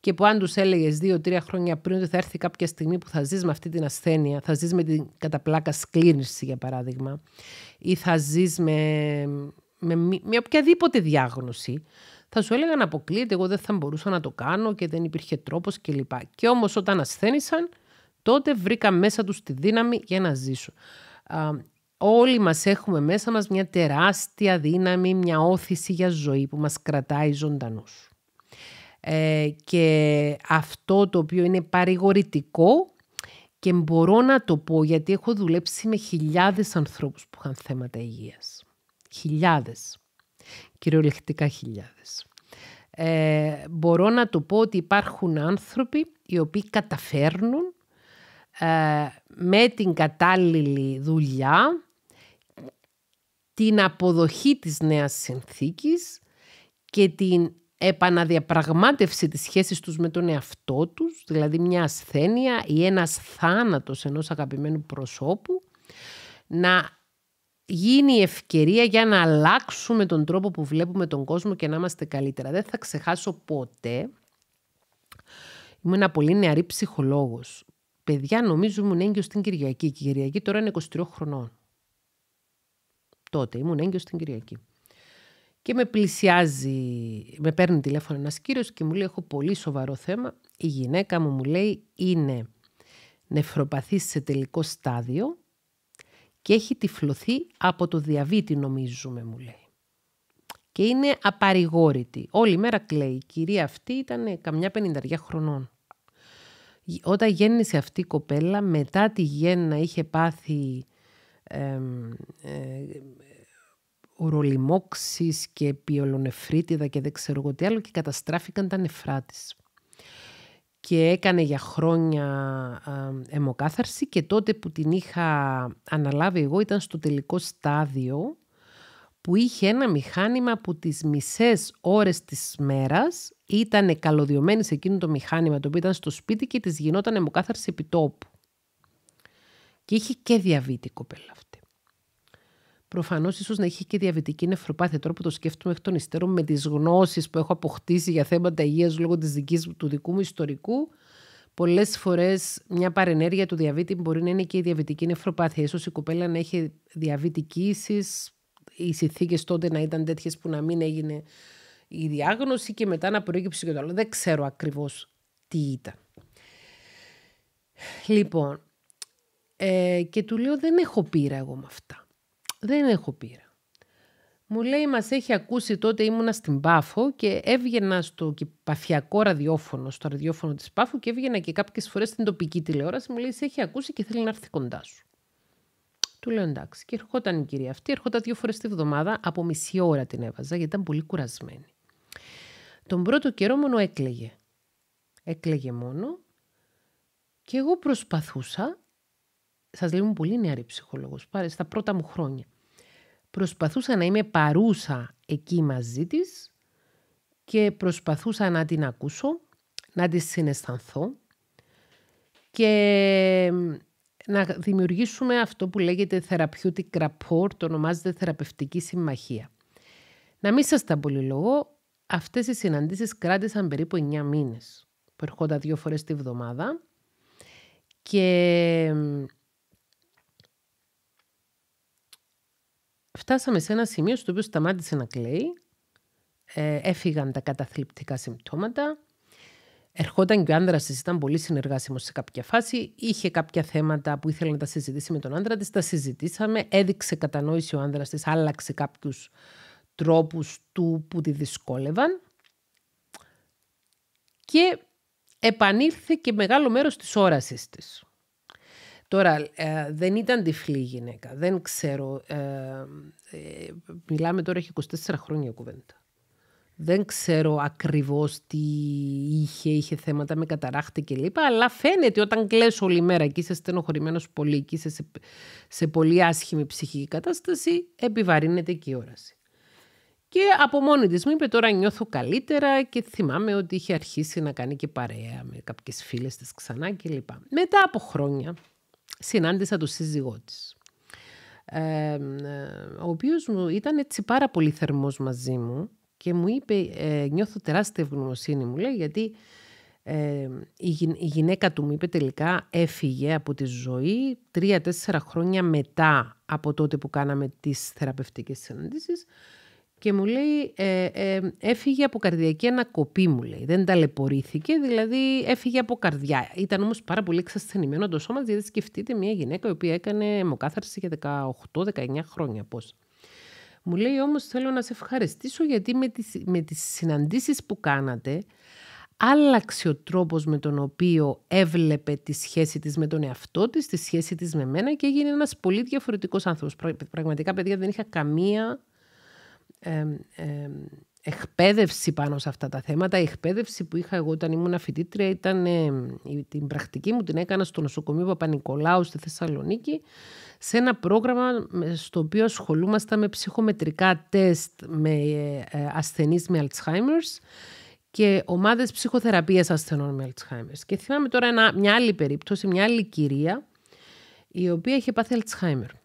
A: και που αν τους έλεγες δύο-τρία χρόνια πριν ότι θα έρθει κάποια στιγμή που θα ζεις με αυτή την ασθένεια, θα ζεις με την καταπλάκα σκλήνηση για παράδειγμα ή θα ζεις με, με οποιαδήποτε διάγνωση, θα σου έλεγαν αποκλείεται, εγώ δεν θα μπορούσα να το κάνω και δεν υπήρχε τρόπος κλπ. Και, και όμως όταν ασθένησαν, τότε βρήκα μέσα τους τη δύναμη για να ζήσω όλοι μας έχουμε μέσα μας μια τεράστια δύναμη, μια όθηση για ζωή που μας κρατάει ζωντανούς. Ε, και αυτό το οποίο είναι παρηγορητικό και μπορώ να το πω γιατί έχω δουλέψει με χιλιάδες ανθρώπους που είχαν θέματα υγείας. Χιλιάδες. Κυριολεκτικά χιλιάδες. Ε, μπορώ να το πω ότι υπάρχουν άνθρωποι οι οποίοι καταφέρνουν ε, με την κατάλληλη δουλειά, την αποδοχή της νέας συνθήκης και την επαναδιαπραγμάτευση της σχέσης τους με τον εαυτό τους, δηλαδή μια ασθένεια ή ένας θάνατος ενός αγαπημένου προσώπου, να γίνει η ευκαιρία για να αλλάξουμε τον τρόπο που βλέπουμε τον κόσμο και να είμαστε καλύτερα. Δεν θα ξεχάσω ποτέ, είμαι ένα πολύ νεαρή ψυχολόγος παιδιά νομίζω ήμουν έγκυος την Κυριακή. η Κυριακή τώρα είναι 23 χρονών. Τότε ήμουν έγκυος την Κυριακή. Και με πλησιάζει, με παίρνει τηλέφωνο ένας κύριος και μου λέει έχω πολύ σοβαρό θέμα. Η γυναίκα μου μου λέει είναι νεφροπαθής σε τελικό στάδιο και έχει τυφλωθεί από το διαβήτη νομίζουμε μου λέει. Και είναι απαρηγόρητη. Όλη μέρα κλαίει. Η κυρία αυτή ήταν καμιά πενηνταριά χρονών όταν γέννησε αυτή η κοπέλα, μετά τη γέννα είχε πάθει ε, και πιολονεφρίτιδα και δεν ξέρω εγώ τι άλλο και καταστράφηκαν τα νεφρά της. Και έκανε για χρόνια αιμοκάθαρση και τότε που την είχα αναλάβει εγώ ήταν στο τελικό στάδιο που είχε ένα μηχάνημα που τις μισές ώρες της μέρας ήταν καλωδιωμένη σε εκείνο το μηχάνημα το οποίο ήταν στο σπίτι και της γινόταν αιμοκάθαρση επιτόπου. Και είχε και διαβήτη η κοπέλα αυτή. Προφανώς ίσως να είχε και διαβητική νευροπάθεια τώρα που το σκέφτομαι εκ των υστέρων με τις γνώσεις που έχω αποκτήσει για θέματα υγείας λόγω της δικής, του δικού μου ιστορικού. Πολλές φορές μια παρενέργεια του διαβήτη μπορεί να είναι και η διαβητική νευροπάθεια. Ίσως η κοπέλα να έχει διαβητική ίσης οι συνθήκες τότε να ήταν τέτοιες που να μην έγινε η διάγνωση και μετά να προέκυψε και το άλλο. Δεν ξέρω ακριβώς τι ήταν. Λοιπόν, ε, και του λέω δεν έχω πείρα εγώ με αυτά. Δεν έχω πείρα. Μου λέει, μας έχει ακούσει τότε, ήμουνα στην Πάφο και έβγαινα στο παφιακό ραδιόφωνο, στο ραδιόφωνο της Πάφου και έβγαινα και κάποιες φορές στην τοπική τηλεόραση. Μου λέει, σε έχει ακούσει και θέλει να έρθει κοντά σου. Του λέω εντάξει. Και ερχόταν η κυρία αυτή, ερχόταν δύο φορές τη βδομάδα, από μισή ώρα την έβαζα, γιατί ήταν πολύ κουρασμένη. Τον πρώτο καιρό μόνο έκλαιγε. Έκλαιγε μόνο. Και εγώ προσπαθούσα, σας λέω είμαι πολύ νεαρή ψυχολόγος, πάρε στα πρώτα μου χρόνια. Προσπαθούσα να είμαι παρούσα εκεί μαζί της και προσπαθούσα να την ακούσω, να της συναισθανθώ και να δημιουργήσουμε αυτό που λέγεται therapeutic rapport, το ονομάζεται θεραπευτική συμμαχία. Να μην σας τα λόγω. αυτές οι συναντήσεις κράτησαν περίπου 9 μήνες, που ερχόταν δύο φορές τη βδομάδα και φτάσαμε σε ένα σημείο στο οποίο σταμάτησε να κλαίει, ε, έφυγαν τα καταθλιπτικά συμπτώματα, Ερχόταν και ο άντρας της, ήταν πολύ συνεργάσιμος σε κάποια φάση. Είχε κάποια θέματα που ήθελε να τα συζητήσει με τον άντρα της, τα συζητήσαμε. Έδειξε κατανόηση ο άντρας της, άλλαξε κάποιους τρόπους του που τη δυσκόλευαν. Και επανήλθε και μεγάλο μέρος της όρασης της. Τώρα, ε, δεν ήταν τυφλή γυναίκα. Δεν ξέρω. Ε, ε, μιλάμε τώρα, έχει 24 χρόνια κουβέντα. Δεν ξέρω ακριβώς τι είχε, είχε θέματα με καταράχτη κλπ. Αλλά φαίνεται όταν κλαις όλη μέρα και είσαι στενοχωρημένος πολύ και είσαι σε, σε πολύ άσχημη ψυχική κατάσταση, επιβαρύνεται και η όραση. Και από μόνη της μου είπε τώρα νιώθω καλύτερα και θυμάμαι ότι είχε αρχίσει να κάνει και παρέα με κάποιες φίλες της ξανά κλπ. Μετά από χρόνια συνάντησα τον σύζυγό της. Ε, ο οποίος μου ήταν έτσι πάρα πολύ θερμός μαζί μου και μου είπε, ε, νιώθω τεράστια ευγνωμοσύνη μου λέει, γιατί ε, η, γυ, γυναίκα του μου είπε τελικά έφυγε από τη ζωή τρία-τέσσερα χρόνια μετά από τότε που κάναμε τις θεραπευτικές συναντήσεις και μου λέει ε, ε έφυγε από καρδιακή ανακοπή μου λέει. Δεν ταλαιπωρήθηκε, δηλαδή έφυγε από καρδιά. Ήταν όμως πάρα πολύ εξασθενημένο το σώμα γιατί σκεφτείτε μια γυναίκα η οποία έκανε αιμοκάθαρση για 18-19 χρόνια πώς. Μου λέει όμως θέλω να σε ευχαριστήσω γιατί με τις, με τις συναντήσεις που κάνατε άλλαξε ο τρόπος με τον οποίο έβλεπε τη σχέση της με τον εαυτό της, τη σχέση της με μένα και έγινε ένας πολύ διαφορετικός άνθρωπος. Πραγματικά, παιδιά, δεν είχα καμία εκπαίδευση πάνω σε αυτά τα θέματα. Η εκπαίδευση που είχα εγώ όταν ήμουν φοιτήτρια ήταν ε, την πρακτική μου την έκανα στο νοσοκομείο Παπα-Νικολάου στη Θεσσαλονίκη σε ένα πρόγραμμα στο οποίο ασχολούμασταν με ψυχομετρικά τεστ με ε, ε, ασθενείς με Alzheimer's και ομάδες ψυχοθεραπείας ασθενών με Alzheimer's. Και θυμάμαι τώρα μια άλλη περίπτωση, μια άλλη κυρία η οποία είχε πάθει Alzheimer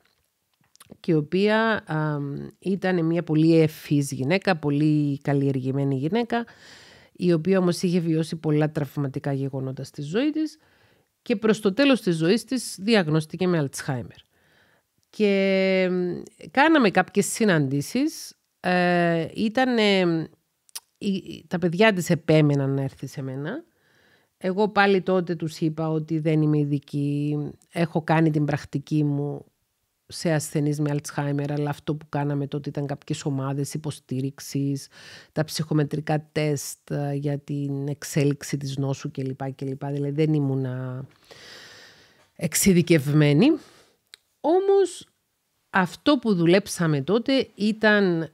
A: και η οποία α, ήταν μια πολύ ευφύς γυναίκα, πολύ καλλιεργημένη γυναίκα, η οποία όμως είχε βιώσει πολλά τραυματικά γεγονότα στη ζωή της και προς το τέλος της ζωής της διαγνωστήκε με Αλτσχάιμερ. Και κάναμε κάποιες συναντήσεις. Ε, ήταν, τα παιδιά της επέμεναν να έρθει σε μένα. Εγώ πάλι τότε τους είπα ότι δεν είμαι ειδική, έχω κάνει την πρακτική μου σε ασθενείς με Αλτσχάιμερ, αλλά αυτό που κάναμε τότε ήταν κάποιες ομάδες υποστήριξης, τα ψυχομετρικά τεστ ε, για την εξέλιξη της νόσου κλπ. κλπ. Δηλαδή δεν ήμουνα εξειδικευμένη. Όμως αυτό που δουλέψαμε τότε ήταν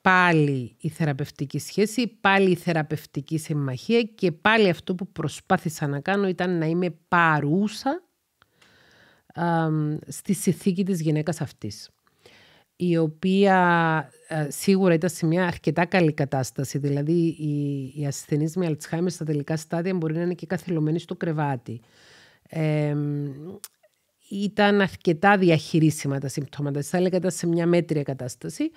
A: πάλι η θεραπευτική σχέση, πάλι η θεραπευτική συμμαχία και πάλι αυτό που προσπάθησα να κάνω ήταν να είμαι παρούσα στη συνθήκη της γυναίκας αυτής η οποία ε, σίγουρα ήταν σε μια αρκετά καλή κατάσταση. Δηλαδή, η η με Αλτσχάιμερ στα τελικά στάδια μπορεί να είναι και καθυλωμένοι στο κρεβάτι. ήταν αρκετά διαχειρίσιμα τα συμπτώματα. Θα έλεγα ήταν σε μια μέτρια κατάσταση.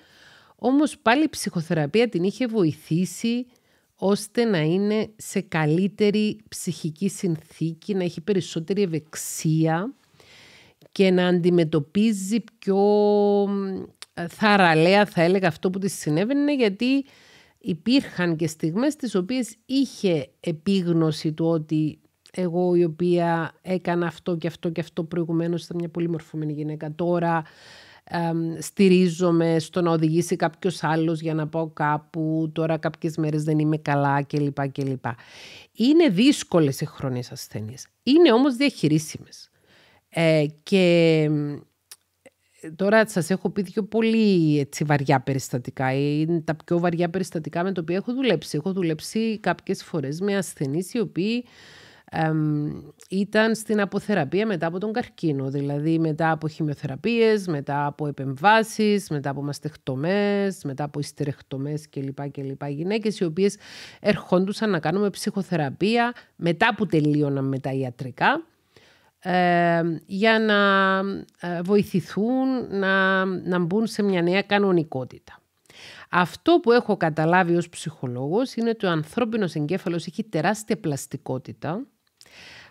A: Όμως πάλι η ψυχοθεραπεία την είχε βοηθήσει ώστε να είναι σε καλύτερη ψυχική συνθήκη, να έχει περισσότερη ευεξία και να αντιμετωπίζει πιο θαραλέα θα έλεγα αυτό που της συνέβαινε γιατί υπήρχαν και στιγμές τις οποίες είχε επίγνωση του ότι εγώ η οποία έκανα αυτό και αυτό και αυτό προηγουμένως ήταν μια πολύ μορφωμένη γυναίκα τώρα στηρίζομαι στο να οδηγήσει κάποιος άλλος για να πάω κάπου τώρα κάποιες μέρες δεν είμαι καλά κλπ. Είναι δύσκολες οι χρόνιες ασθένειες. Είναι όμως διαχειρίσιμες. Ε, και τώρα σας έχω πει δύο πολύ έτσι, βαριά περιστατικά. Είναι τα πιο βαριά περιστατικά με τα οποία έχω δουλέψει. Έχω δουλέψει κάποιες φορές με ασθενείς οι οποίοι ήταν στην αποθεραπεία μετά από τον καρκίνο. Δηλαδή μετά από χημειοθεραπείες, μετά από επεμβάσεις, μετά από μαστεχτομές, μετά από ιστερεχτομές κλπ. κλπ. Γυναίκες οι οποίες ερχόντουσαν να κάνουμε ψυχοθεραπεία μετά που τελείωναν με τα ιατρικά για να ε, βοηθηθούν να, να μπουν σε μια νέα κανονικότητα. Αυτό που έχω καταλάβει ως ψυχολόγος είναι ότι ο ανθρώπινος εγκέφαλος έχει τεράστια πλαστικότητα.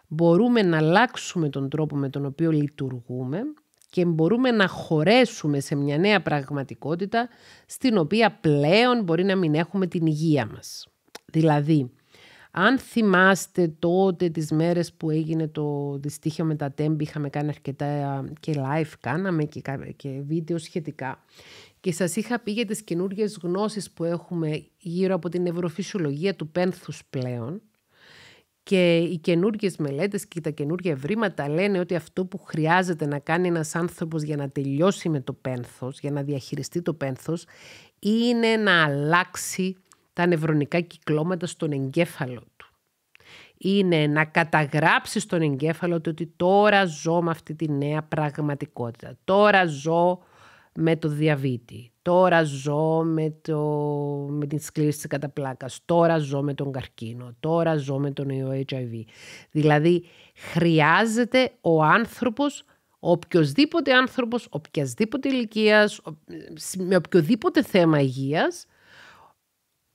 A: Μπορούμε να αλλάξουμε τον τρόπο με τον οποίο λειτουργούμε και μπορούμε να χωρέσουμε σε μια νέα πραγματικότητα στην οποία πλέον μπορεί να μην έχουμε την υγεία μας. Δηλαδή, αν θυμάστε τότε τις μέρες που έγινε το δυστύχιο με τα τέμπη, είχαμε κάνει αρκετά και live κάναμε και, και βίντεο σχετικά. Και σας είχα πει για τις καινούργιες γνώσεις που έχουμε γύρω από την ευρωφυσιολογία του πένθους πλέον. Και οι καινούργιες μελέτες και τα καινούργια ευρήματα λένε ότι αυτό που χρειάζεται να κάνει ένας άνθρωπος για να τελειώσει με το πένθος, για να διαχειριστεί το πένθος, είναι να αλλάξει τα νευρονικά κυκλώματα στον εγκέφαλο του. Είναι να καταγράψεις στον εγκέφαλο του ότι τώρα ζω με αυτή τη νέα πραγματικότητα. Τώρα ζω με το διαβήτη. Τώρα ζω με, το, με την σκλήρωση της καταπλάκας. Τώρα ζω με τον καρκίνο. Τώρα ζω με τον HIV. Δηλαδή χρειάζεται ο άνθρωπος, ο οποιοδήποτε άνθρωπος, οποιασδήποτε ηλικίας, με οποιοδήποτε θέμα υγείας,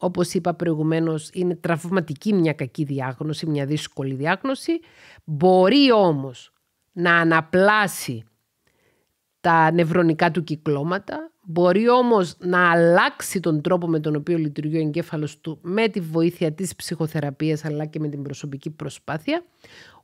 A: όπως είπα προηγουμένως, είναι τραυματική μια κακή διάγνωση, μια δύσκολη διάγνωση. Μπορεί όμως να αναπλάσει τα νευρονικά του κυκλώματα, μπορεί όμως να αλλάξει τον τρόπο με τον οποίο λειτουργεί ο εγκέφαλος του με τη βοήθεια της ψυχοθεραπείας αλλά και με την προσωπική προσπάθεια,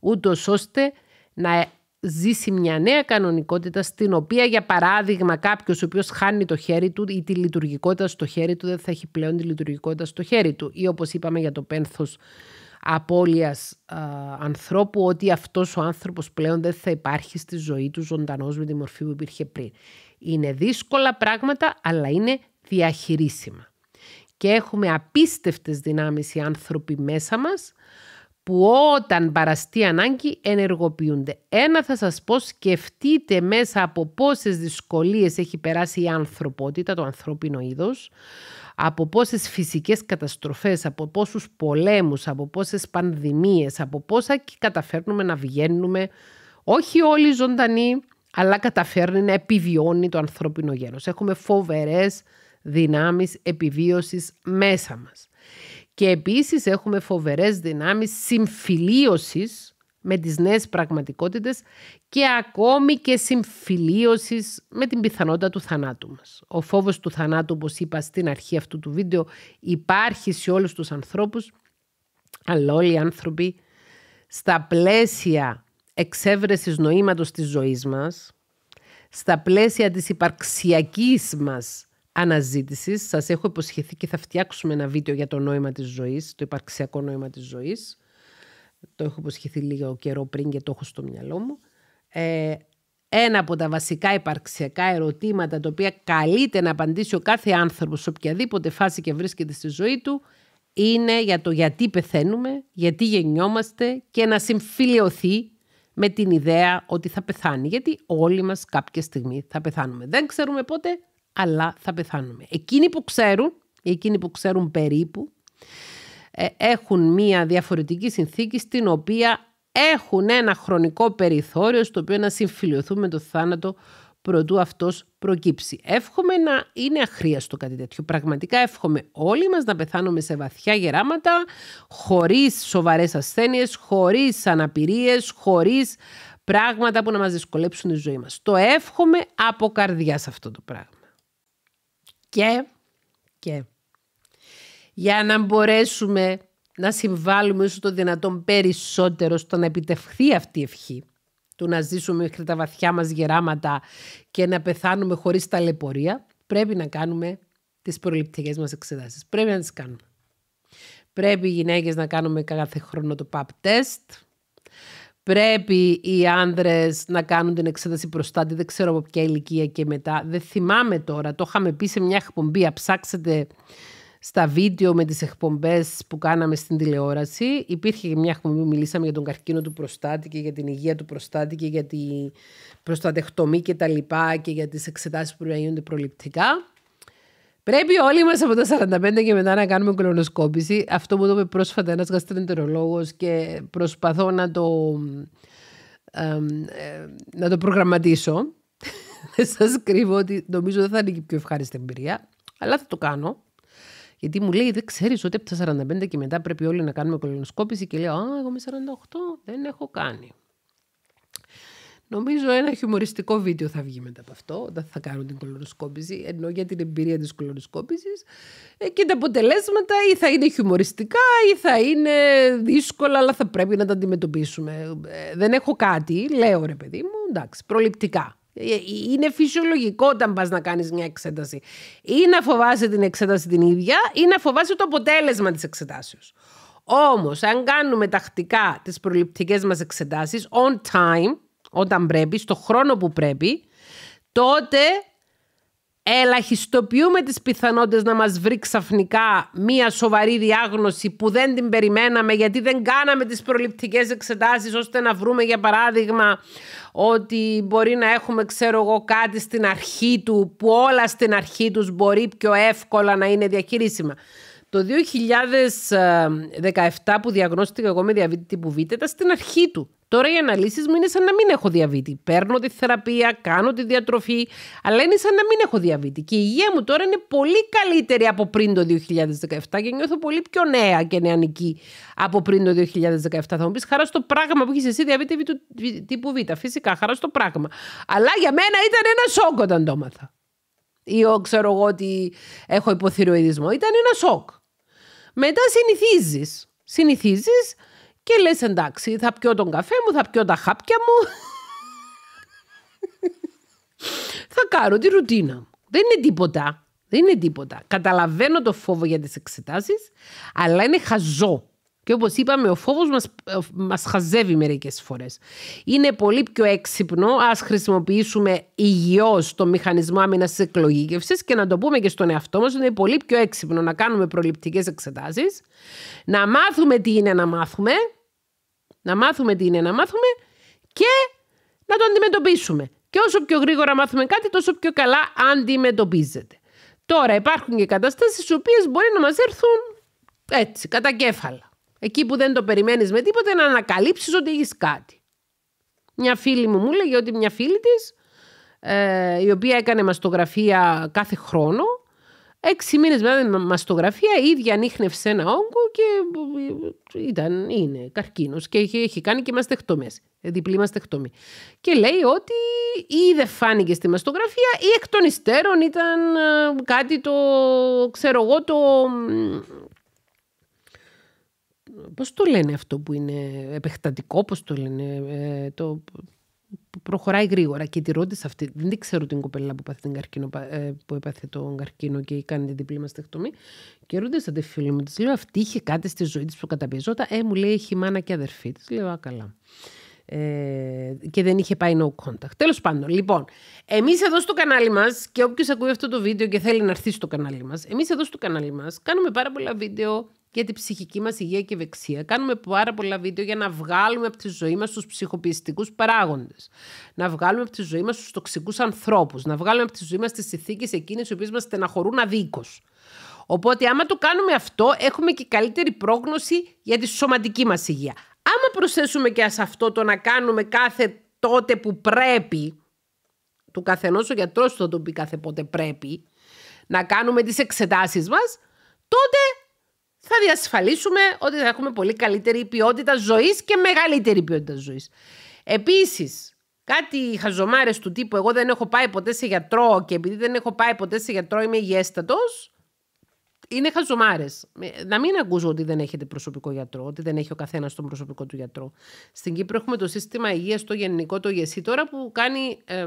A: ούτως ώστε να ζήσει μια νέα κανονικότητα στην οποία για παράδειγμα κάποιος ο οποίος χάνει το χέρι του ή τη λειτουργικότητα στο χέρι του δεν θα έχει πλέον τη λειτουργικότητα στο χέρι του ή όπως είπαμε για το πένθος απώλειας ανθρώπου ότι αυτός ο άνθρωπος πλέον δεν θα υπάρχει στη ζωή του ζωντανός με τη μορφή που υπήρχε πριν. Είναι δύσκολα πράγματα αλλά είναι διαχειρίσιμα. Και έχουμε απίστευτες δυνάμεις οι άνθρωποι μέσα μας που όταν παραστεί ανάγκη ενεργοποιούνται. Ένα θα σας πω σκεφτείτε μέσα από πόσες δυσκολίες έχει περάσει η ανθρωπότητα, το ανθρώπινο είδος, από πόσες φυσικές καταστροφές, από πόσους πολέμους, από πόσες πανδημίες, από πόσα και καταφέρνουμε να βγαίνουμε, όχι όλοι ζωντανοί, αλλά καταφέρνει να επιβιώνει το ανθρώπινο γένος. Έχουμε φοβερές δυνάμεις επιβίωσης μέσα μας. Και επίσης έχουμε φοβερές δυνάμεις συμφιλίωσης με τις νέες πραγματικότητες και ακόμη και συμφιλίωσης με την πιθανότητα του θανάτου μας. Ο φόβος του θανάτου, όπως είπα στην αρχή αυτού του βίντεο, υπάρχει σε όλους τους ανθρώπους, αλλά όλοι οι άνθρωποι στα πλαίσια εξέβρεσης νοήματος της ζωής μας, στα πλαίσια της υπαρξιακής μας αναζήτησης. Σας έχω υποσχεθεί και θα φτιάξουμε ένα βίντεο για το νόημα της ζωής, το υπαρξιακό νόημα της ζωής. Το έχω υποσχεθεί λίγο καιρό πριν και το έχω στο μυαλό μου. Ε, ένα από τα βασικά υπαρξιακά ερωτήματα, τα οποία καλείται να απαντήσει ο κάθε άνθρωπος σε οποιαδήποτε φάση και βρίσκεται στη ζωή του, είναι για το γιατί πεθαίνουμε, γιατί γεννιόμαστε και να συμφιλειωθεί με την ιδέα ότι θα πεθάνει. Γιατί όλοι μας κάποια στιγμή θα πεθάνουμε. Δεν ξέρουμε πότε, αλλά θα πεθάνουμε. Εκείνοι που ξέρουν, εκείνοι που ξέρουν περίπου, ε, έχουν μία διαφορετική συνθήκη στην οποία έχουν ένα χρονικό περιθώριο στο οποίο να συμφιλειωθούν με το θάνατο προτού αυτός προκύψει. Εύχομαι να είναι αχρίαστο κάτι τέτοιο. Πραγματικά εύχομαι όλοι μας να πεθάνουμε σε βαθιά γεράματα, χωρίς σοβαρές ασθένειες, χωρίς αναπηρίες, χωρίς πράγματα που να μας δυσκολέψουν τη ζωή μας. Το εύχομαι από καρδιά σε αυτό το πράγμα και, και. Για να μπορέσουμε να συμβάλλουμε όσο το δυνατόν περισσότερο στο να επιτευχθεί αυτή η ευχή του να ζήσουμε μέχρι τα βαθιά μας γεράματα και να πεθάνουμε χωρίς ταλαιπωρία, πρέπει να κάνουμε τις προληπτικές μας εξετάσεις. Πρέπει να τις κάνουμε. Πρέπει οι γυναίκες να κάνουμε κάθε χρόνο το pap test, πρέπει οι άνδρες να κάνουν την εξέταση προστάτη, δεν ξέρω από ποια ηλικία και μετά. Δεν θυμάμαι τώρα, το είχαμε πει σε μια εκπομπή, ψάξετε στα βίντεο με τις εκπομπές που κάναμε στην τηλεόραση. Υπήρχε και μια εκπομπή που μιλήσαμε για τον καρκίνο του προστάτη και για την υγεία του προστάτη και για τη προστατεκτομή και τα λοιπά και για τις εξετάσεις που να γίνονται προληπτικά. Πρέπει όλοι μας από τα 45 και μετά να κάνουμε κολονοσκόπηση. Αυτό μου το είπε πρόσφατα ένας γαστρεντερολόγος και προσπαθώ να το, ε, να το προγραμματίσω. Δεν σας κρύβω ότι νομίζω δεν θα είναι και πιο ευχάριστη εμπειρία, αλλά θα το κάνω. Γιατί μου λέει, δεν ξέρεις ότι από τα 45 και μετά πρέπει όλοι να κάνουμε κολονοσκόπηση και λέω, Α, εγώ είμαι 48 δεν έχω κάνει. Νομίζω ένα χιουμοριστικό βίντεο θα βγει μετά από αυτό, όταν θα κάνουν την κολονοσκόπηση, ενώ για την εμπειρία της κολονοσκόπησης. Ε, και τα αποτελέσματα ή θα είναι χιουμοριστικά ή θα είναι δύσκολα, αλλά θα πρέπει να τα αντιμετωπίσουμε. Ε, δεν έχω κάτι, λέω ρε παιδί μου, εντάξει, προληπτικά. Ε, είναι φυσιολογικό όταν πας να κάνεις μια εξέταση. Ή να φοβάσαι την εξέταση την ίδια, ή να φοβάσαι το αποτέλεσμα της εξετάσεως. Όμως, αν κάνουμε τακτικά τις προληπτικές μας εξετάσεις on time, όταν πρέπει, στο χρόνο που πρέπει, τότε ελαχιστοποιούμε τις πιθανότητες να μας βρει ξαφνικά μία σοβαρή διάγνωση που δεν την περιμέναμε γιατί δεν κάναμε τις προληπτικές εξετάσεις ώστε να βρούμε για παράδειγμα ότι μπορεί να έχουμε ξέρω εγώ κάτι στην αρχή του που όλα στην αρχή τους μπορεί πιο εύκολα να είναι διαχειρίσιμα. Το 2017 ε, που διαγνώστηκα εγώ με διαβήτη τύπου Β ήταν στην αρχή του. Τώρα οι αναλύσεις μου είναι σαν να μην έχω διαβήτη. Παίρνω τη θεραπεία, κάνω τη διατροφή, αλλά είναι σαν να μην έχω διαβήτη. Και η υγεία μου τώρα είναι πολύ καλύτερη από πριν το 2017 και νιώθω πολύ πιο νέα και νεανική από πριν το 2017. Θα μου πεις χαρά στο πράγμα που έχεις εσύ διαβήτη τύπου Β. Φυσικά, χαρά στο πράγμα. Αλλά για μένα ήταν ένα σοκ όταν το έμαθα. Ή ξέρω εγώ ότι έχω υποθυροειδισμό. Ήταν ένα σοκ. Μετά συνηθίζεις. Συνηθίζεις και λες, εντάξει, θα πιω τον καφέ μου, θα πιω τα χάπια μου. θα κάνω τη ρουτίνα μου. Δεν είναι τίποτα. Δεν είναι τίποτα. Καταλαβαίνω το φόβο για τις εξετάσεις, αλλά είναι χαζό. Και όπως είπαμε, ο φόβος μας ε, χαζεύει μερικές φορές. Είναι πολύ πιο έξυπνο ας χρησιμοποιήσουμε υγιώς το μηχανισμό άμυνας της εκλογήκευσης και να το πούμε και στον εαυτό μας είναι πολύ πιο έξυπνο να κάνουμε προληπτικές εξετάσεις. να μάθουμε τι είναι να μάθουμε να μάθουμε τι είναι να μάθουμε και να το αντιμετωπίσουμε. Και όσο πιο γρήγορα μάθουμε κάτι, τόσο πιο καλά αντιμετωπίζεται. Τώρα υπάρχουν και καταστάσεις οι οποίες μπορεί να μας έρθουν έτσι, κατά κέφαλα. Εκεί που δεν το περιμένεις με τίποτα, να ανακαλύψεις ότι έχεις κάτι. Μια φίλη μου μου έλεγε ότι μια φίλη της, ε, η οποία έκανε μαστογραφία κάθε χρόνο, Έξι μήνες μετά την μαστογραφία, η ίδια ανείχνευσε ένα όγκο και ε, ήταν, είναι καρκίνος και έχει, κάνει και μαστεκτομές, ε, Διπλή μαστεκτομή. Και λέει ότι ή δεν φάνηκε στη μαστογραφία ή εκ των υστέρων ήταν ε, κάτι το, ξέρω εγώ, το. Πώς το λένε αυτό που είναι επεκτατικό, πώς το λένε. το, προχωράει γρήγορα και τη ρώτησα αυτή. Δεν ξέρω την κοπέλα που, πάθει καρκίνο, ε, που έπαθε τον καρκίνο και κάνει την διπλή μαστεκτομή. Και ρώτησα τη φίλη μου, της λέω αυτή είχε κάτι στη ζωή της που καταπιεζόταν. Ε, μου λέει έχει μάνα και αδερφή της. Λέω, α, καλά. Ε, και δεν είχε πάει no contact. Τέλος πάντων, λοιπόν, εμείς εδώ στο κανάλι μας, και όποιος ακούει αυτό το βίντεο και θέλει να έρθει στο κανάλι μας, εμείς εδώ στο κανάλι μας κάνουμε πάρα πολλά βίντεο για την ψυχική μας υγεία και ευεξία. Κάνουμε πάρα πολλά βίντεο για να βγάλουμε από τη ζωή μας τους ψυχοποιηστικούς παράγοντες, να βγάλουμε από τη ζωή μας τους τοξικούς ανθρώπους, να βγάλουμε από τη ζωή μας τις ηθίκες εκείνες οι οποίες μας στεναχωρούν αδίκως. Οπότε άμα το κάνουμε αυτό έχουμε και καλύτερη πρόγνωση για τη σωματική μας υγεία. Άμα προσθέσουμε και σε αυτό το να κάνουμε κάθε τότε που πρέπει, του καθενός ο γιατρός θα τον πει κάθε πότε πρέπει, να κάνουμε τις εξετάσεις μας, τότε θα διασφαλίσουμε ότι θα έχουμε πολύ καλύτερη ποιότητα ζωής και μεγαλύτερη ποιότητα ζωής. Επίσης, κάτι χαζομάρες του τύπου, εγώ δεν έχω πάει ποτέ σε γιατρό και επειδή δεν έχω πάει ποτέ σε γιατρό είμαι υγιέστατο είναι χαζομάρες. Ε, να μην ακούσω ότι δεν έχετε προσωπικό γιατρό, ότι δεν έχει ο καθένας τον προσωπικό του γιατρό. Στην Κύπρο έχουμε το σύστημα υγείας, το γενικό, το ΓΕΣΥ τώρα που κάνει ε,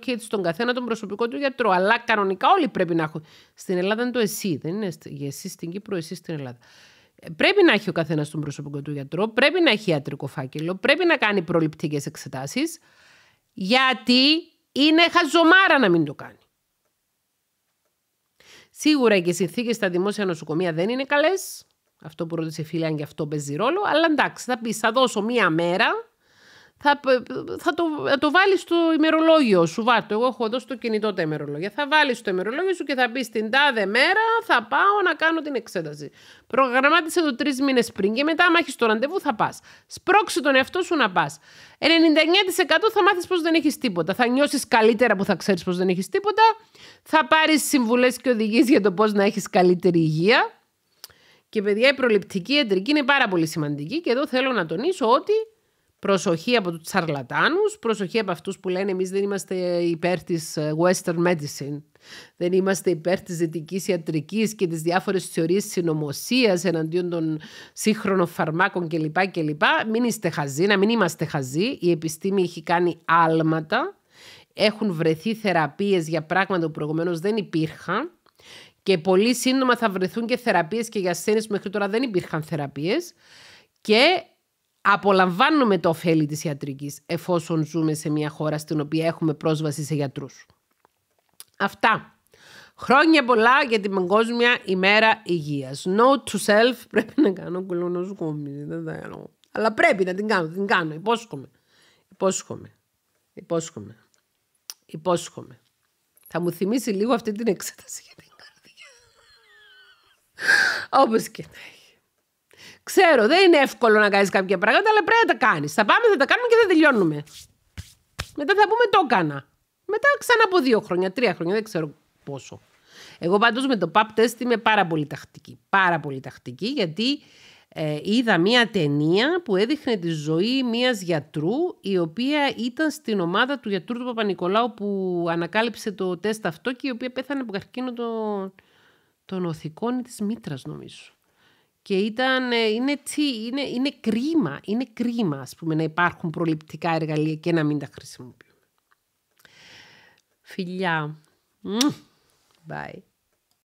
A: και στον καθένα τον προσωπικό του γιατρό. Αλλά κανονικά όλοι πρέπει να έχουν. Στην Ελλάδα είναι το ΕΣΥ, δεν είναι εσύ στην Κύπρο, ΕΣΥ στην Ελλάδα. Ε, πρέπει να έχει ο καθένας τον προσωπικό του γιατρό, πρέπει να έχει ιατρικό φάκελο, πρέπει να κάνει προληπτικές εξετάσεις, γιατί είναι χαζομάρα να μην το κάνει. Σίγουρα και οι συνθήκες στα δημόσια νοσοκομεία δεν είναι καλές. Αυτό που ρώτησε η φίλη, αν και αυτό παίζει ρόλο. Αλλά εντάξει, θα πεις, θα δώσω μία μέρα, θα, θα το, το βάλεις στο ημερολόγιο σου. το, εγώ έχω δώσει το κινητό τα ημερολόγια. Θα βάλεις το ημερολόγιο σου και θα πεις την τάδε μέρα θα πάω να κάνω την εξέταση. Προγραμμάτισε το τρεις μήνες πριν και μετά, άμα έχεις το ραντεβού, θα πας. Σπρώξε τον εαυτό σου να πας. 99% θα μάθεις πως δεν έχεις τίποτα. Θα νιώσεις καλύτερα που θα ξέρεις πως δεν έχεις τίποτα θα πάρεις συμβουλές και οδηγίες για το πώς να έχεις καλύτερη υγεία. Και παιδιά, η προληπτική ιατρική είναι πάρα πολύ σημαντική. Και εδώ θέλω να τονίσω ότι προσοχή από τους τσαρλατάνους, προσοχή από αυτούς που λένε εμείς δεν είμαστε υπέρ της ε, Western Medicine. Δεν είμαστε υπέρ της δυτική ιατρικής και τις διάφορες θεωρίες συνωμοσίας εναντίον των σύγχρονων φαρμάκων κλπ. κλπ. Μην είστε χαζοί, να μην είμαστε χαζοί. Η επιστήμη έχει κάνει άλματα έχουν βρεθεί θεραπείες για πράγματα που προηγουμένως δεν υπήρχαν και πολύ σύντομα θα βρεθούν και θεραπείες και για ασθένειες που μέχρι τώρα δεν υπήρχαν θεραπείες και απολαμβάνουμε το ωφέλη της ιατρικής εφόσον ζούμε σε μια χώρα στην οποία έχουμε πρόσβαση σε γιατρούς. Αυτά. Χρόνια πολλά για την Παγκόσμια ημέρα υγείας. No to self. Πρέπει να κάνω κολονοσκόμηση. Δεν θα Αλλά πρέπει να την κάνω. Την κάνω. Υπόσχομαι. Υπόσχομαι. Υπόσχομαι. Υπόσχομαι. Θα μου θυμίσει λίγο αυτή την εξέταση για την καρδιά. Όπως και να έχει. Ξέρω, δεν είναι εύκολο να κάνεις κάποια πράγματα, αλλά πρέπει να τα κάνεις. Θα πάμε, θα τα κάνουμε και θα τελειώνουμε. Μετά θα πούμε το έκανα. Μετά ξανά από δύο χρόνια, τρία χρόνια, δεν ξέρω πόσο. Εγώ πάντως με το pap test είμαι πάρα πολύ τακτική. Πάρα πολύ τακτική γιατί ε, είδα μία ταινία που έδειχνε τη ζωή μίας γιατρού η οποία ήταν στην ομάδα του γιατρού του Παπα-Νικολάου που ανακάλυψε το τεστ αυτό και η οποία πέθανε από καρκίνο των, οθικών της μήτρας νομίζω. Και ήταν, ε, είναι, τι είναι, είναι κρίμα, είναι κρίμα ας πούμε, να υπάρχουν προληπτικά εργαλεία και να μην τα χρησιμοποιούμε. Φιλιά. Bye.